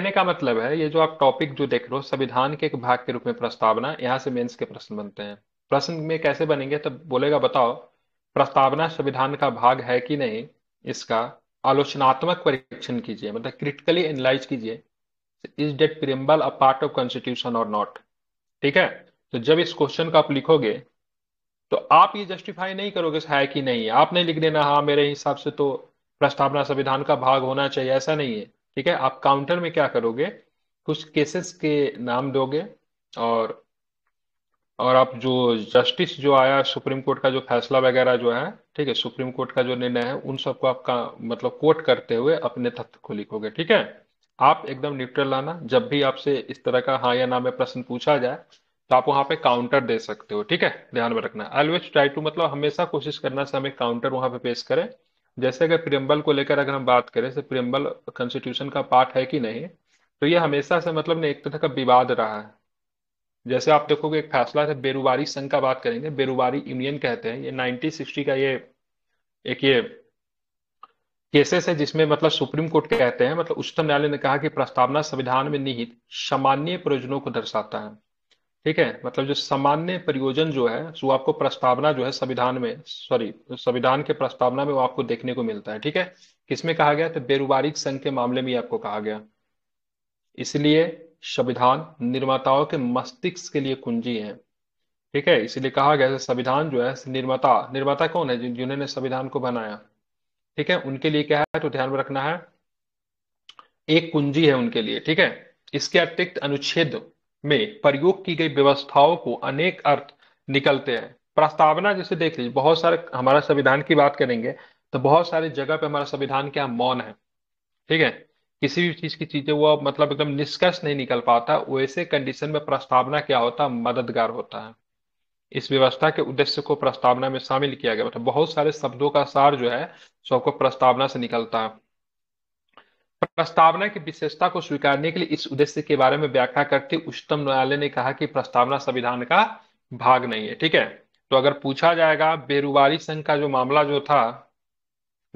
कहने का मतलब है ये जो आप टॉपिक जो देख रहे हो संविधान के एक भाग के रूप में प्रस्तावना यहाँ से मेंस के प्रश्न बनते हैं प्रश्न में कैसे बनेंगे तो बोलेगा बताओ प्रस्तावना संविधान का भाग है कि नहीं इसका आलोचनात्मक परीक्षण कीजिए मतलब क्रिटिकली एनालाइज कीजिए is that preamble a part of constitution और नॉट ठीक है तो जब इस क्वेश्चन को आप लिखोगे तो आप ये जस्टिफाई नहीं करोगे है कि नहीं आप नहीं लिख देना हाँ मेरे हिसाब से तो प्रस्तावना संविधान का भाग होना चाहिए ऐसा नहीं है ठीक है आप काउंटर में क्या करोगे कुछ केसेस के नाम दोगे और और आप जो जस्टिस जो आया सुप्रीम कोर्ट का जो फैसला वगैरह जो है ठीक है सुप्रीम कोर्ट का जो निर्णय है उन सबको आप का मतलब कोर्ट करते हुए अपने तथ्य को लिखोगे ठीक है आप एकदम न्यूट्रल लाना जब भी आपसे इस तरह का हाँ या ना में प्रश्न पूछा जाए तो आप वहां पे काउंटर दे सकते हो ठीक है ध्यान में रखना ऑलवेज ट्राई टू मतलब हमेशा कोशिश करना से हमें काउंटर वहां पे पेश करें जैसे अगर प्रियम्बल को लेकर अगर हम बात करें तो प्रियम्बल कॉन्स्टिट्यूशन का पार्ट है कि नहीं तो ये हमेशा से मतलब एक तरह का विवाद रहा है जैसे आप देखोगे एक फैसला था बेरुबारी संघ का बात करेंगे बेरुबारी यूनियन कहते हैं ये नाइनटीन का ये एक ये केसेस है जिसमें मतलब सुप्रीम कोर्ट कहते हैं मतलब उच्चतम न्यायालय ने कहा कि प्रस्तावना संविधान में निहित सामान्य प्रयोजनों को दर्शाता है ठीक है मतलब जो सामान्य प्रयोजन जो है वो आपको प्रस्तावना जो है संविधान में सॉरी संविधान के प्रस्तावना में वो आपको देखने को मिलता है ठीक है किसमें कहा गया तो बेरुबारिक संघ के मामले में आपको कहा गया इसलिए संविधान निर्माताओं के मस्तिष्क के लिए कुंजी है ठीक है इसीलिए कहा गया संविधान जो है निर्माता निर्माता कौन है जिन्होंने संविधान को बनाया ठीक है उनके लिए क्या है तो ध्यान में रखना है एक कुंजी है उनके लिए ठीक है इसके अतिरिक्त अनुच्छेद में प्रयोग की गई व्यवस्थाओं को अनेक अर्थ निकलते हैं प्रस्तावना जैसे देख लीजिए बहुत सारे हमारा संविधान की बात करेंगे तो बहुत सारे जगह पे हमारा संविधान क्या मौन है ठीक है किसी भी चीज की चीजें वो मतलब एकदम निष्कर्ष नहीं निकल पाता वैसे कंडीशन में प्रस्तावना क्या होता है मददगार होता है इस व्यवस्था के उद्देश्य को प्रस्तावना में शामिल किया गया मतलब बहुत सारे शब्दों का सार जो है सबको प्रस्तावना से निकलता है प्रस्तावना की विशेषता को स्वीकारने के लिए इस उद्देश्य के बारे में व्याख्या करते उच्चतम न्यायालय ने कहा कि प्रस्तावना संविधान का भाग नहीं है ठीक है तो अगर पूछा जाएगा बेरुबारी संघ का जो मामला जो था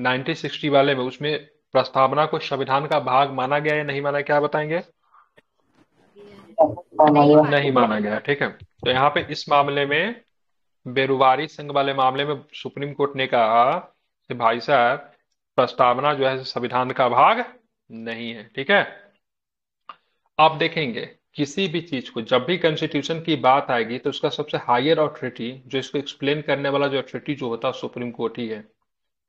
1960 वाले में उसमें प्रस्तावना को संविधान का भाग माना गया या नहीं माना क्या बताएंगे नहीं, माना गया ठीक है तो यहाँ पे इस मामले में बेरुबारी संघ वाले मामले में सुप्रीम कोर्ट ने कहा भाई साहब प्रस्तावना जो है संविधान का भाग नहीं है ठीक है आप देखेंगे किसी भी चीज को जब भी कॉन्स्टिट्यूशन की बात आएगी तो उसका सबसे हायर ऑथोरिटी जो इसको एक्सप्लेन करने वाला जो ऑथोरिटी जो होता है सुप्रीम कोर्ट ही है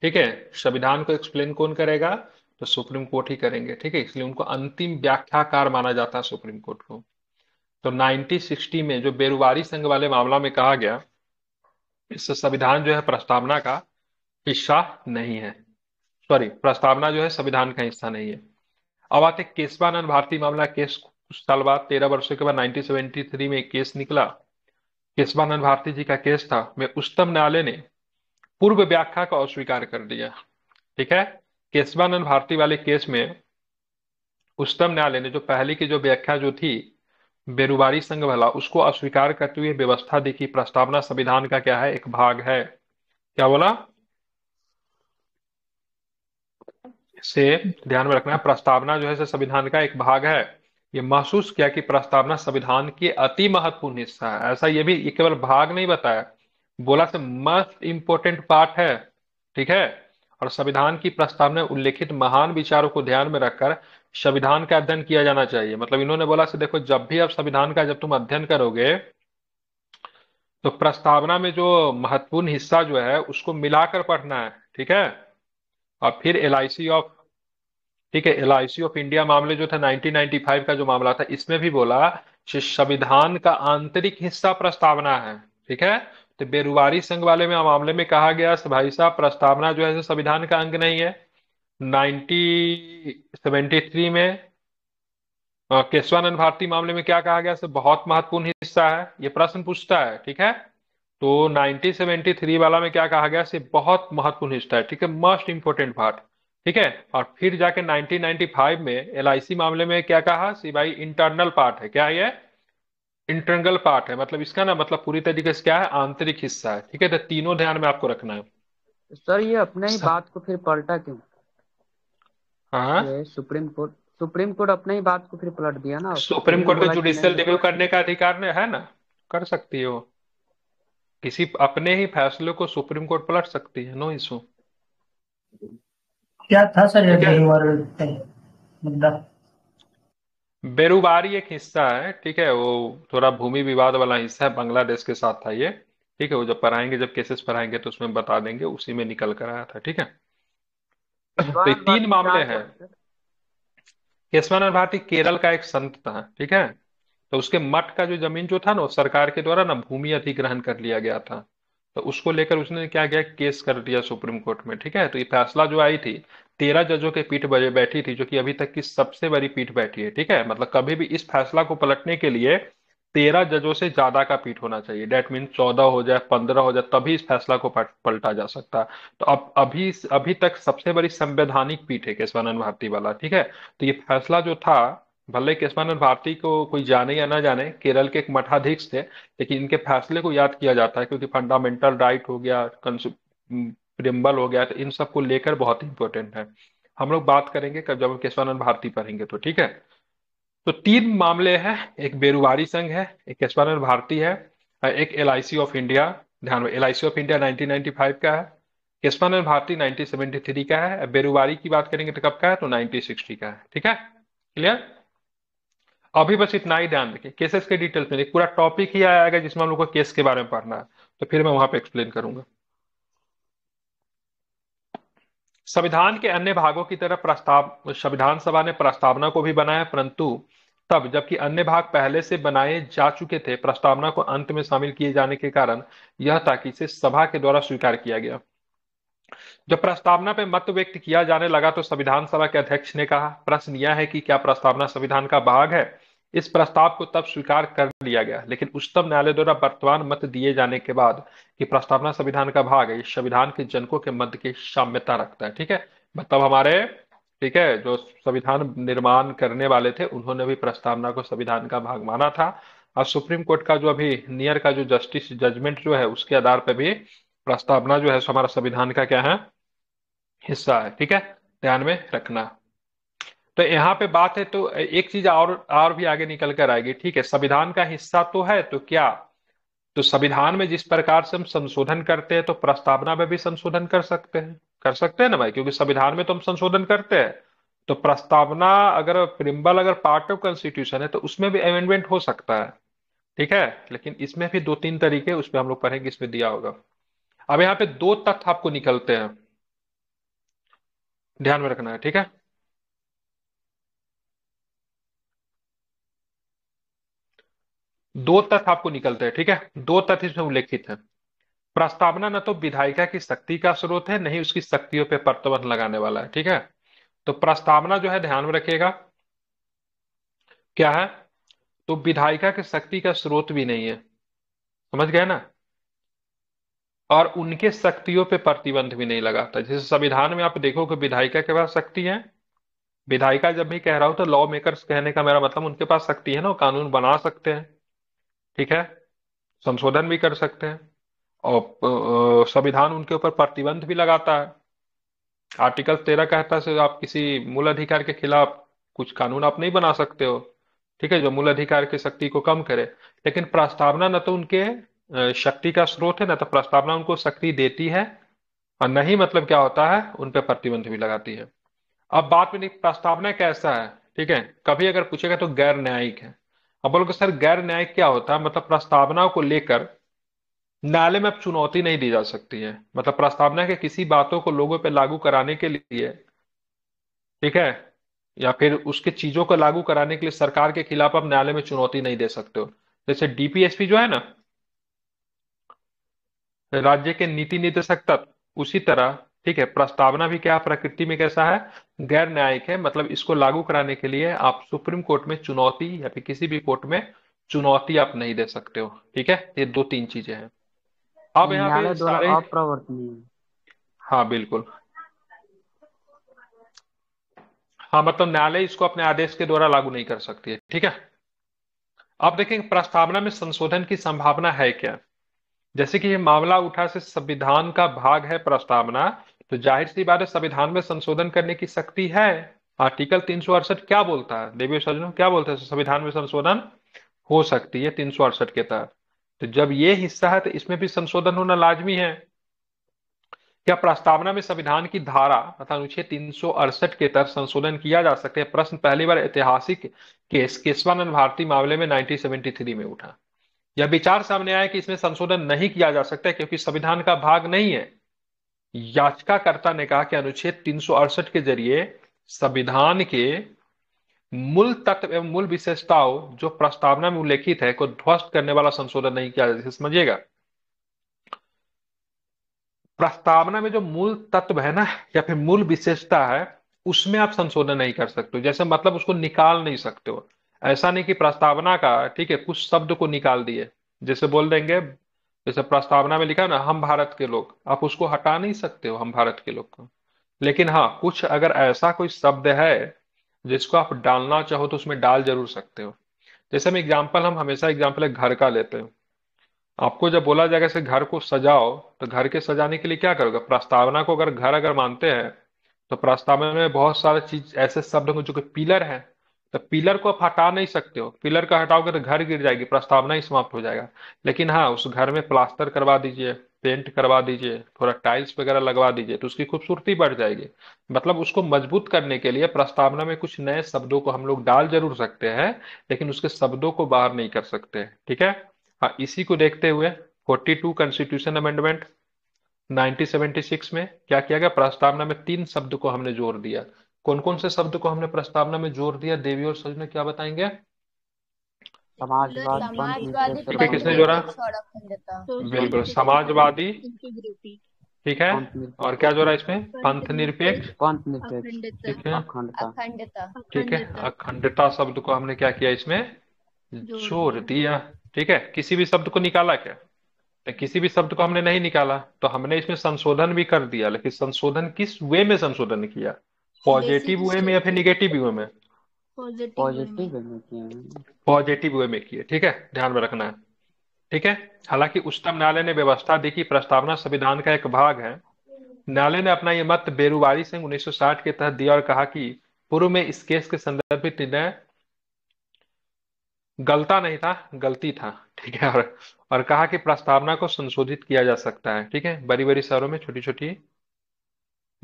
ठीक है संविधान को एक्सप्लेन कौन करेगा तो सुप्रीम कोर्ट ही करेंगे ठीक है इसलिए उनको अंतिम व्याख्याकार माना जाता है सुप्रीम कोर्ट को तो 1960 में जो बेरुवारी संघ वाले मामला में कहा गया इससे संविधान जो है प्रस्तावना का हिस्सा नहीं है सॉरी प्रस्तावना जो है संविधान का हिस्सा नहीं है अब आते केशवानंद भारती मामला केस कुछ साल बाद तेरह वर्षों के बाद 1973 में केस निकला केशवानंद भारती जी का केस था मैं उच्चतम न्यायालय ने पूर्व व्याख्या को अस्वीकार कर दिया ठीक है केशवानंद भारती वाले केस में उच्चतम न्यायालय ने जो पहले की जो व्याख्या जो थी बेरुबारी संघ भला उसको अस्वीकार करते हुए व्यवस्था दी कि प्रस्तावना संविधान का क्या है एक भाग है क्या बोला से ध्यान में रखना है प्रस्तावना जो है संविधान का एक भाग है ये महसूस किया कि प्रस्तावना संविधान के अति महत्वपूर्ण हिस्सा है ऐसा ये भी केवल भाग नहीं बताया बोला से मस्ट इम्पोर्टेंट पार्ट है ठीक है और संविधान की प्रस्तावना उल्लेखित महान विचारों को ध्यान में रखकर संविधान का अध्ययन किया जाना चाहिए मतलब इन्होंने बोला से देखो जब भी आप संविधान का जब तुम अध्ययन करोगे तो प्रस्तावना में जो महत्वपूर्ण हिस्सा जो है उसको मिलाकर पढ़ना है ठीक है और फिर एल ऑफ ठीक है एल ऑफ इंडिया मामले जो था 1995 का जो मामला था इसमें भी बोला संविधान का आंतरिक हिस्सा प्रस्तावना है ठीक है तो बेरुबारी संघ वाले में मामले में कहा गया भाई साहब प्रस्तावना जो है संविधान का अंग नहीं है 1973 में केशवानंद भारती मामले में क्या कहा गया बहुत महत्वपूर्ण हिस्सा है ये प्रश्न पूछता है ठीक है तो 1973 वाला में क्या कहा गया से बहुत महत्वपूर्ण हिस्सा है ठीक है मोस्ट इंपोर्टेंट पार्ट ठीक है और फिर जाके 1995 में एल मामले में क्या कहा सीबीआई इंटरनल पार्ट है क्या ये इंटरनल पार्ट है मतलब इसका ना मतलब पूरी तरीके से क्या है आंतरिक हिस्सा है ठीक है तो तीनों ध्यान में आपको रखना है सर ये अपने ही बात को फिर पलटा क्यों हाँ, हाँ। सुप्रीम कोर्ट सुप्रीम कोर्ट अपने ही बात को फिर पलट दिया ना सुप्रीम कोर्ट में जुडिशियल रिव्यू करने का अधिकार है ना कर सकती हो किसी अपने ही फैसले को सुप्रीम कोर्ट पलट सकती है नो इशू क्या था सर बेरुबार मुद्दा बेरुबारी एक हिस्सा है ठीक है वो थोड़ा भूमि विवाद वाला हिस्सा है बांग्लादेश के साथ था ये ठीक है वो जब पढ़ाएंगे जब केसेस पढ़ाएंगे तो उसमें बता देंगे उसी में निकल कर आया था ठीक है तो तीन मामले हैं केशवानंद भारती केरल का एक संत था ठीक है तो उसके मठ का जो जमीन जो था ना सरकार के द्वारा ना भूमि अधिग्रहण कर लिया गया था तो उसको लेकर उसने क्या किया केस कर दिया सुप्रीम कोर्ट में ठीक है तो ये फैसला जो आई थी तेरह जजों के पीठ बैठी थी जो कि अभी तक की सबसे बड़ी पीठ बैठी है ठीक है मतलब कभी भी इस फैसला को पलटने के लिए तेरह जजों से ज्यादा का पीठ होना चाहिए डेट मीन चौदह हो जाए पंद्रह हो जाए तभी इस फैसला को पलटा जा सकता तो अब अभी अभी तक सबसे बड़ी संवैधानिक पीठ है केशवानंद भारती वाला ठीक है तो ये फैसला जो था भले केशवानंद भारती को कोई जाने या ना जाने केरल के एक मठाधीक्ष थे लेकिन इनके फैसले को याद किया जाता है क्योंकि फंडामेंटल राइट हो गया प्रिम्बल हो गया तो इन सब को लेकर बहुत इंपॉर्टेंट है हम लोग बात करेंगे कर जब केशवानंद भारती पढ़ेंगे तो ठीक है तो तीन मामले हैं एक बेरुबारी संघ है एक केशवानंद भारती है एक एल ऑफ इंडिया ध्यान एल आई ऑफ इंडिया 1995 का है केशवानंद भारती 1973 का है बेरुबारी की बात करेंगे तो कब का है तो 1960 का है ठीक है क्लियर अभी बस इतना ही ध्यान रखिए केसेस के डिटेल्स में पूरा टॉपिक ही आएगा जिसमें हम लोग को केस के बारे में पढ़ना है तो फिर मैं वहां पे एक्सप्लेन करूंगा संविधान के अन्य भागों की तरह प्रस्ताव संविधान सभा ने प्रस्तावना को भी बनाया परंतु तब जबकि अन्य भाग पहले से बनाए जा चुके थे प्रस्तावना को अंत में शामिल किए जाने के कारण यह था कि इसे सभा के द्वारा स्वीकार किया गया जब प्रस्तावना पे मत व्यक्त किया जाने लगा तो संविधान सभा के अध्यक्ष ने कहा प्रश्न यह है कि क्या प्रस्तावना संविधान का भाग है इस प्रस्ताव को तब स्वीकार कर लिया गया लेकिन उच्चतम न्यायालय द्वारा वर्तमान मत दिए जाने के बाद कि प्रस्तावना संविधान का भाग है संविधान के जनकों के मत की साम्यता रखता है ठीक है मतलब हमारे ठीक है जो संविधान निर्माण करने वाले थे उन्होंने भी प्रस्तावना को संविधान का भाग माना था और सुप्रीम कोर्ट का जो अभी नियर का जो जस्टिस जजमेंट जो है उसके आधार पर भी प्रस्तावना जो है हमारा संविधान का क्या है हिस्सा है ठीक है ध्यान में रखना तो यहाँ पे बात है तो एक चीज और और भी आगे निकल कर आएगी ठीक है संविधान का हिस्सा तो है तो क्या तो संविधान में जिस प्रकार से हम संशोधन करते हैं तो प्रस्तावना में भी संशोधन कर सकते हैं कर सकते हैं ना भाई क्योंकि संविधान में तो हम संशोधन करते हैं तो प्रस्तावना अगर प्रिंबल अगर पार्ट ऑफ कॉन्स्टिट्यूशन है तो उसमें भी अमेंडमेंट हो सकता है ठीक है लेकिन इसमें भी दो तीन तरीके उस पर हम लोग पढ़ेंगे इसमें दिया होगा अब यहाँ पे दो तथ्य आपको निकलते हैं ध्यान में रखना है ठीक है दो तथ्य आपको निकलते हैं ठीक है दो तथ्य इसमें उल्लेखित है प्रस्तावना न तो विधायिका की शक्ति का स्रोत है नहीं उसकी शक्तियों पर प्रतिबंध लगाने वाला है ठीक है तो प्रस्तावना जो है ध्यान में रखिएगा क्या है तो विधायिका की शक्ति का स्रोत भी नहीं है समझ गए ना और उनके शक्तियों पे प्रतिबंध भी नहीं लगाता जैसे संविधान में आप देखो कि विधायिका के पास शक्ति है विधायिका जब भी कह रहा हूं तो लॉ मेकर्स कहने का मेरा मतलब उनके पास शक्ति है ना वो कानून बना सकते हैं ठीक है संशोधन भी कर सकते हैं और संविधान उनके ऊपर प्रतिबंध भी लगाता है आर्टिकल तेरह कहता है आप किसी मूल अधिकार के खिलाफ कुछ कानून आप नहीं बना सकते हो ठीक है जो मूल अधिकार की शक्ति को कम करे लेकिन प्रस्तावना न तो उनके शक्ति का स्रोत है न तो प्रस्तावना उनको शक्ति देती है और नहीं मतलब क्या होता है उन पर प्रतिबंध भी लगाती है अब बात में प्रस्तावना कैसा है ठीक है कभी अगर पूछेगा तो गैर न्यायिक है अब बोलोगे सर गैर न्याय क्या होता है मतलब प्रस्तावना को लेकर न्यायालय में अब चुनौती नहीं दी जा सकती है मतलब प्रस्तावना के किसी बातों को लोगों पर लागू कराने के लिए ठीक है या फिर उसके चीजों को लागू कराने के लिए सरकार के खिलाफ आप न्यायालय में चुनौती नहीं दे सकते हो जैसे डीपीएसपी जो है ना राज्य के नीति निदेशक तत्व उसी तरह ठीक है प्रस्तावना भी क्या प्रकृति में कैसा है गैर न्यायिक है मतलब इसको लागू कराने के लिए आप सुप्रीम कोर्ट में चुनौती या फिर किसी भी कोर्ट में चुनौती आप नहीं दे सकते हो ठीक है ये दो तीन चीजें हैं अब यहाँ पे सारे हाँ बिल्कुल हाँ मतलब न्यायालय इसको अपने आदेश के द्वारा लागू नहीं कर सकती है ठीक है अब देखेंगे प्रस्तावना में संशोधन की संभावना है क्या जैसे कि यह मामला उठा से संविधान का भाग है प्रस्तावना तो जाहिर सी बात है संविधान में संशोधन करने की शक्ति है आर्टिकल तीन क्या बोलता है देवी सज्जनों क्या बोलता है संविधान में संशोधन हो सकती है तीन के तहत तो जब ये हिस्सा है तो इसमें भी संशोधन होना लाजमी है क्या प्रस्तावना में संविधान की धारा तथा अनुच्छेद तीन के तहत संशोधन किया जा सकता है प्रश्न पहली बार ऐतिहासिक केस केशवानंद भारती मामले में 1973 में उठा यह विचार सामने आया कि इसमें संशोधन नहीं किया जा सकता क्योंकि संविधान का भाग नहीं है याचिकाकर्ता ने कहा कि अनुच्छेद तीन के जरिए संविधान के मूल तत्व एवं मूल विशेषताओं जो प्रस्तावना में उल्लेखित है को ध्वस्त करने वाला संशोधन नहीं किया जा समझिएगा प्रस्तावना में जो मूल तत्व है ना या फिर मूल विशेषता है उसमें आप संशोधन नहीं कर सकते जैसे मतलब उसको निकाल नहीं सकते हो ऐसा नहीं कि प्रस्तावना का ठीक है कुछ शब्द को निकाल दिए जैसे बोल देंगे जैसे प्रस्तावना में लिखा ना हम भारत के लोग आप उसको हटा नहीं सकते हो हम भारत के लोग को लेकिन हाँ कुछ अगर ऐसा कोई शब्द है जिसको आप डालना चाहो तो उसमें डाल जरूर सकते हो जैसे हम एग्जाम्पल हम हमेशा एग्जाम्पल है घर का लेते हैं आपको जब बोला जाएगा जैसे घर को सजाओ तो घर के सजाने के लिए क्या करोगे प्रस्तावना को अगर घर अगर मानते हैं तो प्रस्तावना में बहुत सारे चीज ऐसे शब्द होंगे जो कि पिलर हैं तो पिलर को आप हटा नहीं सकते हो पिलर का हटाओगे तो घर गिर जाएगी प्रस्तावना ही समाप्त हो जाएगा लेकिन हाँ उस घर में प्लास्टर करवा दीजिए पेंट करवा दीजिए थोड़ा टाइल्स वगैरह लगवा दीजिए तो उसकी खूबसूरती बढ़ जाएगी मतलब उसको मजबूत करने के लिए प्रस्तावना में कुछ नए शब्दों को हम लोग डाल जरूर सकते हैं लेकिन उसके शब्दों को बाहर नहीं कर सकते ठीक है हाँ इसी को देखते हुए फोर्टी टू कॉन्स्टिट्यूशन अमेंडमेंट 1976 में क्या किया गया प्रस्तावना में तीन शब्द को हमने जोर दिया कौन कौन से शब्द को हमने प्रस्तावना में जोर दिया देवी और सजना क्या बताएंगे समाजवादी किसने जोड़ा बिल्कुल तो समाजवादी ठीक है और क्या जोड़ा इसमें पंथ निरपेक्ष पंथ निरपेक्ष ठीक है अखंडता ठीक है अखंडता शब्द को हमने क्या किया इसमें जोर दिया ठीक है किसी भी शब्द को निकाला क्या तो किसी भी शब्द को हमने नहीं निकाला तो हमने इसमें संशोधन भी कर दिया लेकिन संशोधन किस वे में संशोधन किया पॉजिटिव वे में या फिर निगेटिव वे में पॉजिटिव वे में किए ठीक है ध्यान में रखना है ठीक है हालांकि उच्चतम न्यायालय ने व्यवस्था दी कि प्रस्तावना संविधान का एक भाग है न्यायालय ने अपना यह मत बेरुबारी सिंह 1960 के तहत दिया और कहा कि पूर्व में इस केस के में निर्णय गलता नहीं था गलती था ठीक है और, और कहा कि प्रस्तावना को संशोधित किया जा सकता है ठीक है बड़ी बड़ी शहरों में छोटी छोटी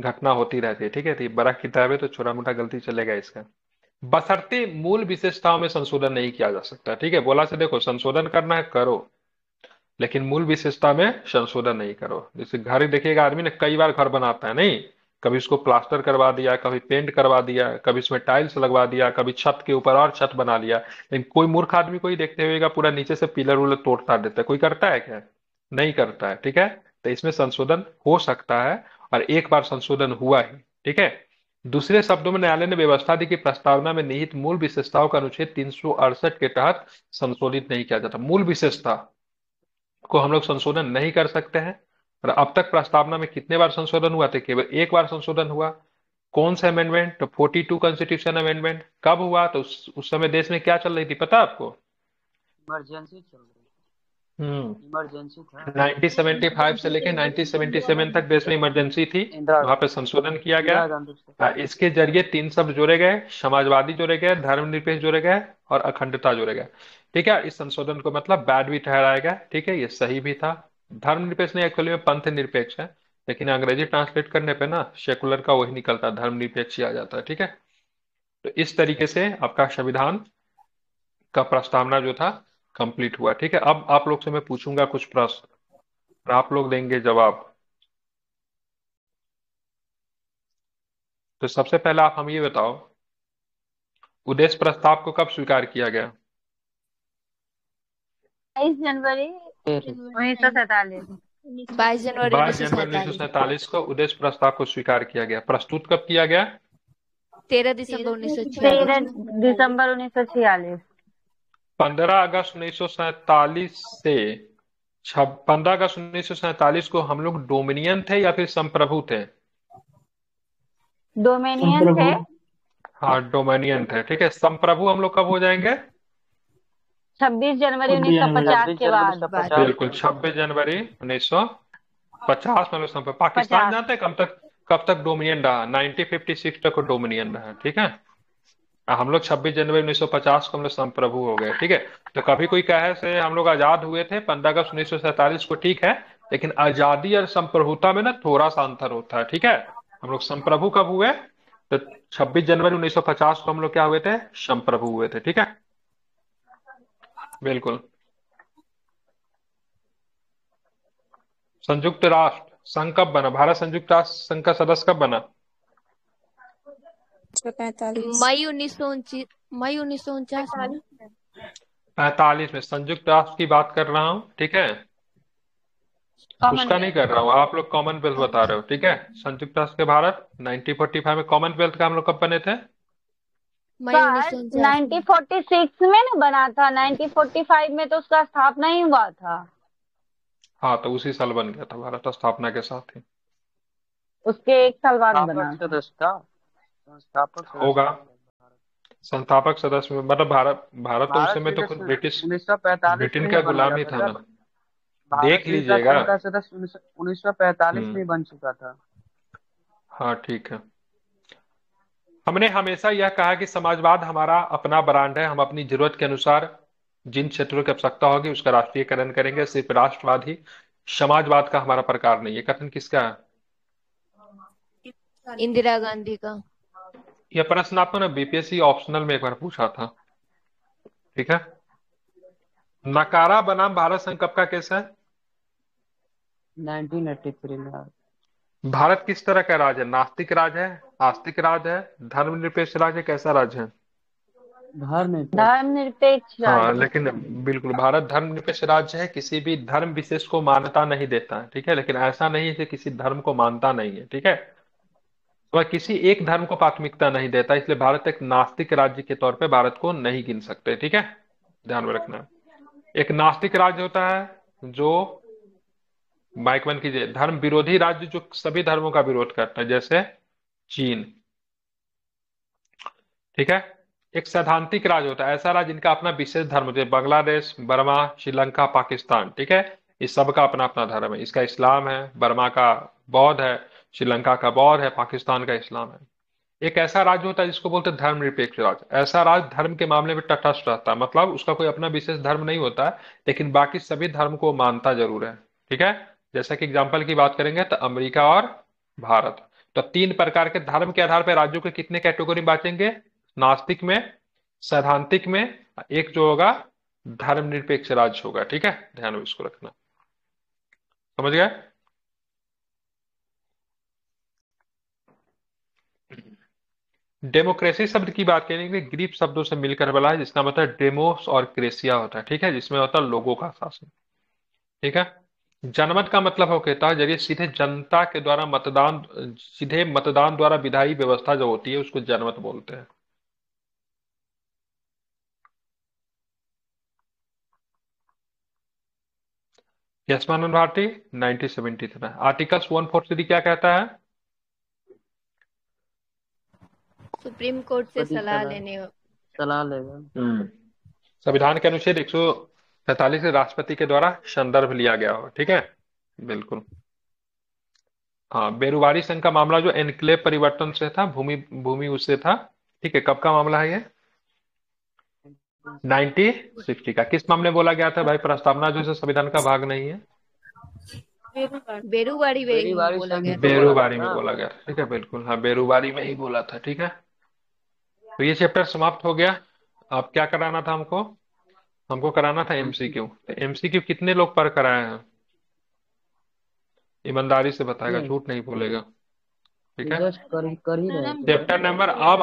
घटना होती रहती है ठीक है तो बड़ा किताब है तो छोटा मोटा गलती चलेगा इसका बसरते मूल विशेषताओं में संशोधन नहीं किया जा सकता ठीक है बोला से देखो संशोधन करना है करो लेकिन मूल विशेषता में संशोधन नहीं करो जैसे घर देखिएगा आदमी ने कई बार घर बनाता है नहीं कभी उसको प्लास्टर करवा दिया कभी पेंट करवा दिया कभी उसमें टाइल्स लगवा दिया कभी छत के ऊपर और छत बना लिया लेकिन कोई मूर्ख आदमी को ही देखते हुएगा पूरा नीचे से पिलर उलर तोड़ता देता है कोई करता है क्या नहीं करता है ठीक है तो इसमें संशोधन हो सकता है और एक बार संशोधन हुआ ही ठीक है दूसरे शब्दों में न्यायालय ने व्यवस्था दी कि प्रस्तावना में निहित मूल विशेषताओं का अनुच्छेद तीन के तहत संशोधित नहीं किया जाता मूल विशेषता को हम लोग संशोधन नहीं कर सकते हैं और अब तक प्रस्तावना में कितने बार संशोधन हुआ थे केवल एक बार संशोधन हुआ कौन सा अमेंडमेंट तो 42 कॉन्स्टिट्यूशन अमेंडमेंट कब हुआ तो उस, उस समय देश में क्या चल रही थी पता आपको इमरजेंसी चल हम्म। इमरजेंसी 1975 से लेके 1977 तक देश में इमरजेंसी थी वहां पे संशोधन किया गया हाँ, इसके जरिए तीन शब्द जोड़े गए समाजवादी जोड़े गए धर्मनिरपेक्ष जोड़े गए और अखंडता जोड़े गए ठीक है इस संशोधन को मतलब बैड भी ठहराया गया ठीक है ये सही भी था धर्मनिरपेक्ष नहीं एक्चुअली में पंथ निरपेक्ष है लेकिन अंग्रेजी ट्रांसलेट करने पे ना सेकुलर का वही निकलता है धर्मनिरपेक्ष ही आ जाता है ठीक है तो इस तरीके से आपका संविधान का प्रस्तावना जो था कंप्लीट हुआ ठीक है अब आप लोग से मैं पूछूंगा कुछ प्रश्न और आप लोग देंगे जवाब तो सबसे पहले आप हम ये बताओ उद्देश्य प्रस्ताव को कब स्वीकार किया गया बाईस जनवरी उन्नीस सौ सैतालीस बाईस जनवरी बाईस जनवरी उन्नीस सौ सैतालीस को उद्देश्य प्रस्ताव को स्वीकार किया गया प्रस्तुत कब किया गया तेरह दिसंबर उन्नीस सौ तेरह दिसंबर उन्नीस सौ छियालीस 15 अगस्त उन्नीस से पंद्रह अगस्त उन्नीस को हम लोग डोमिनियन थे या फिर संप्रभु थे डोमिनियन थे हाँ डोमिनियन थे ठीक है संप्रभु हम लोग कब हो जाएंगे छब्बीस जनवरी उन्नीस सौ पचास के बाद हाँ, बिल्कुल छब्बीस जनवरी उन्नीस सौ पचास में पाकिस्तान जानते हैं कब तक कब तक डोमिनियन रहा नाइनटीन फिफ्टी सिक्स तक डोमिनियन रहा ठीक है हम लोग छब्बीस जनवरी 1950 को हम लोग संप्रभु हो गए ठीक है तो कभी कोई कहे से हम लोग आजाद हुए थे पंद्रह अगस्त उन्नीस को ठीक है लेकिन आजादी और संप्रभुता में ना थोड़ा सा अंतर होता है ठीक है हम लोग संप्रभु कब हुए तो 26 जनवरी 1950 को हम लोग क्या हुए थे संप्रभु हुए थे ठीक है बिल्कुल संयुक्त राष्ट्र संघ कब बना भारत संयुक्त राष्ट्र संघ का सदस्य कब बना पैतालीस मई उन्नीस सौ मई उन्नीस सौ उनचास पैतालीस में संयुक्त राष्ट्र की बात कर रहा हूँ ठीक है उसका नहीं कर रहा हूँ आप लोग कॉमनवेल्थ बता रहे हो ठीक है संयुक्त राष्ट्र के भारत 1945 में कॉमनवेल्थ का हम लोग कब बने थे नाइनटीन में ना बना था नाइनटीन में तो उसका स्थापना ही हुआ था हाँ तो उसी साल बन गया था भारत स्थापना के साथ ही उसके एक साल बाद बना था संस्थापक होगा संस्थापक सदस्य मतलब भारत भारत तो उस समय तो खुद ब्रिटिश ब्रिटेन का गुलाम ही था ना देख लीजिएगा का सदस्य उन्नीस सौ पैतालीस हम्म। में बन चुका था हाँ ठीक है हमने हमेशा यह कहा कि समाजवाद हमारा अपना ब्रांड है हम अपनी जरूरत के अनुसार जिन क्षेत्रों की आवश्यकता होगी उसका राष्ट्रीयकरण करेंगे सिर्फ राष्ट्रवाद ही समाजवाद का हमारा प्रकार नहीं है कथन किसका है इंदिरा गांधी का यह प्रश्न आपको ना बीपीएससी ऑप्शनल में एक बार पूछा था ठीक है नकारा बनाम भारत संघ कब का केस है 1983 में भारत किस तरह का राज है नास्तिक राज है आस्तिक राज है धर्मनिरपेक्ष राज है कैसा राज है धर्मनिरपेक्ष हाँ लेकिन बिल्कुल भारत धर्मनिरपेक्ष राज्य है किसी भी धर्म विशेष को मान्यता नहीं देता है ठीक है लेकिन ऐसा नहीं है कि किसी धर्म को मानता नहीं है ठीक है वह किसी एक धर्म को प्राथमिकता नहीं देता इसलिए भारत एक नास्तिक राज्य के तौर पे भारत को नहीं गिन सकते ठीक है ध्यान में रखना एक नास्तिक राज्य होता है जो माइक बंद कीजिए धर्म विरोधी राज्य जो सभी धर्मों का विरोध करता है जैसे चीन ठीक है एक सैद्धांतिक राज्य होता है ऐसा राज्य जिनका अपना विशेष धर्म होता है बांग्लादेश बर्मा श्रीलंका पाकिस्तान ठीक है इस सब का अपना अपना धर्म है इसका इस्लाम है बर्मा का बौद्ध है श्रीलंका का बौर है पाकिस्तान का इस्लाम है एक ऐसा राज्य होता है जिसको बोलते हैं धर्म निरपेक्ष राज्य ऐसा राज्य धर्म के मामले में तटस्थ रहता है मतलब उसका कोई अपना विशेष धर्म नहीं होता है लेकिन बाकी सभी धर्म को मानता जरूर है ठीक है जैसा कि एग्जाम्पल की बात करेंगे तो अमरीका और भारत तो तीन प्रकार के धर्म के आधार पर राज्यों के कितने कैटेगोरी बांटेंगे नास्तिक में सैद्धांतिक में एक जो होगा धर्मनिरपेक्ष राज्य होगा ठीक है ध्यान में इसको रखना समझ गए डेमोक्रेसी शब्द की बात करेंगे ग्रीक शब्दों से मिलकर बना है जिसका मतलब डेमोस और क्रेसिया होता है ठीक है जिसमें होता है लोगों का शासन ठीक है जनमत का मतलब हो कहता है जरिए सीधे जनता के द्वारा मतदान सीधे मतदान द्वारा विधायी व्यवस्था जो होती है उसको जनमत बोलते हैं यशमान Bharati nineteen seventy articles one four three क्या कहता है सुप्रीम कोर्ट से सलाह लेने सलाह लेगा हम्म। संविधान के अनुच्छेद एक सौ सैतालीस राष्ट्रपति के द्वारा संदर्भ लिया गया हो ठीक है बिल्कुल हाँ बेरुबारी संघ का मामला जो एनक्लेव परिवर्तन से था भूमि भूमि उससे था ठीक है कब का मामला है ये नाइनटी सिक्सटी का किस मामले बोला गया था भाई प्रस्तावना जो संविधान का भाग नहीं है बेरुबारी बेरुबारी में बोला गया ठीक है बिल्कुल हाँ बेरुबारी में ही बोला था ठीक है तो ये चैप्टर समाप्त हो गया अब क्या कराना था हमको हमको कराना था एमसीक्यू तो एमसीक्यू कितने लोग पर कराए हैं ईमानदारी से बताएगा झूठ नहीं बोलेगा ठीक है चैप्टर नंबर अब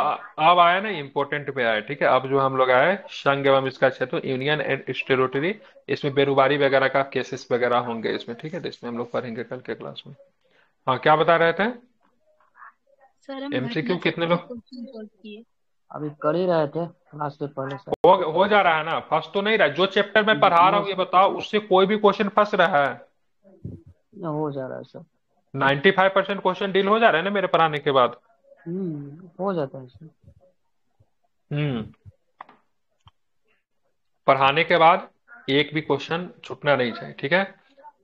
अब आया ना इम्पोर्टेंट पे आया ठीक है अब जो हम लोग आए संघ एवं इसका क्षेत्र यूनियन एंड स्टेरोटरी इसमें बेरोबारी वगैरह का केसेस वगैरह होंगे इसमें ठीक है तो इसमें हम लोग पढ़ेंगे कल के क्लास में हाँ क्या बता रहे थे एमसीक्यू कितने लोग अभी कर ही रहे थे क्लास के पहले से हो, हो जा रहा है ना फंस तो नहीं रहा जो चैप्टर में पढ़ा रहा हूँ ये बताओ उससे कोई भी क्वेश्चन फंस रहा है हो जा रहा है sir ninety five percent question deal हो जा रहे हैं ना मेरे पढ़ाने के बाद हम्म, हो जाता है सर हम्म पढ़ाने के बाद एक भी क्वेश्चन छुटना नहीं चाहिए ठीक है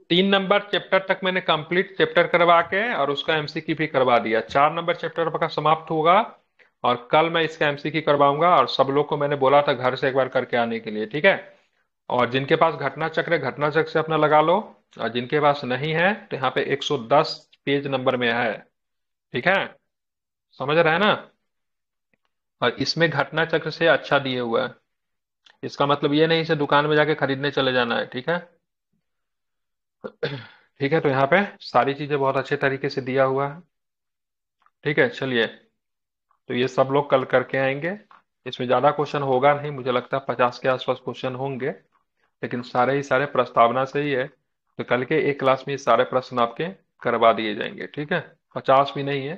तीन नंबर चैप्टर तक मैंने कंप्लीट चैप्टर करवा के और उसका एमसीक्यू भी करवा दिया चार नंबर चैप्टर का समाप्त होगा और कल मैं इसका एमसीक्यू करवाऊंगा और सब लोग को मैंने बोला था घर से एक बार करके आने के लिए ठीक है और जिनके पास घटना चक्र है घटना चक्र से अपना लगा लो और जिनके पास नहीं है तो यहाँ पे 110 पेज नंबर में है ठीक है समझ रहे हैं ना और इसमें घटना चक्र से अच्छा दिए हुआ है इसका मतलब ये नहीं से दुकान में जाके खरीदने चले जाना है ठीक है ठीक है तो यहाँ पे सारी चीजें बहुत अच्छे तरीके से दिया हुआ है ठीक है चलिए तो ये सब लोग कल करके आएंगे इसमें ज़्यादा क्वेश्चन होगा नहीं मुझे लगता है पचास के आसपास क्वेश्चन होंगे लेकिन सारे ही सारे प्रस्तावना से ही है तो कल के एक क्लास में सारे प्रश्न आपके करवा दिए जाएंगे ठीक है पचास भी नहीं है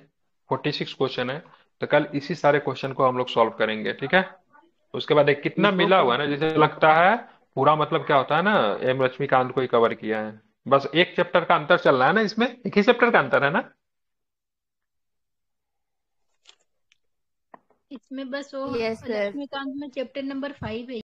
फोर्टी सिक्स क्वेश्चन है तो कल इसी सारे क्वेश्चन को हम लोग सॉल्व करेंगे ठीक है उसके बाद एक कितना मिला हुआ है ना जैसे लगता है पूरा मतलब क्या होता है ना एम लक्ष्मीकांत को ही कवर किया है बस एक चैप्टर का अंतर चल रहा है ना इसमें एक ही चैप्टर का अंतर है ना इसमें बस वो yes, लक्ष्मीकांत में चैप्टर नंबर फाइव है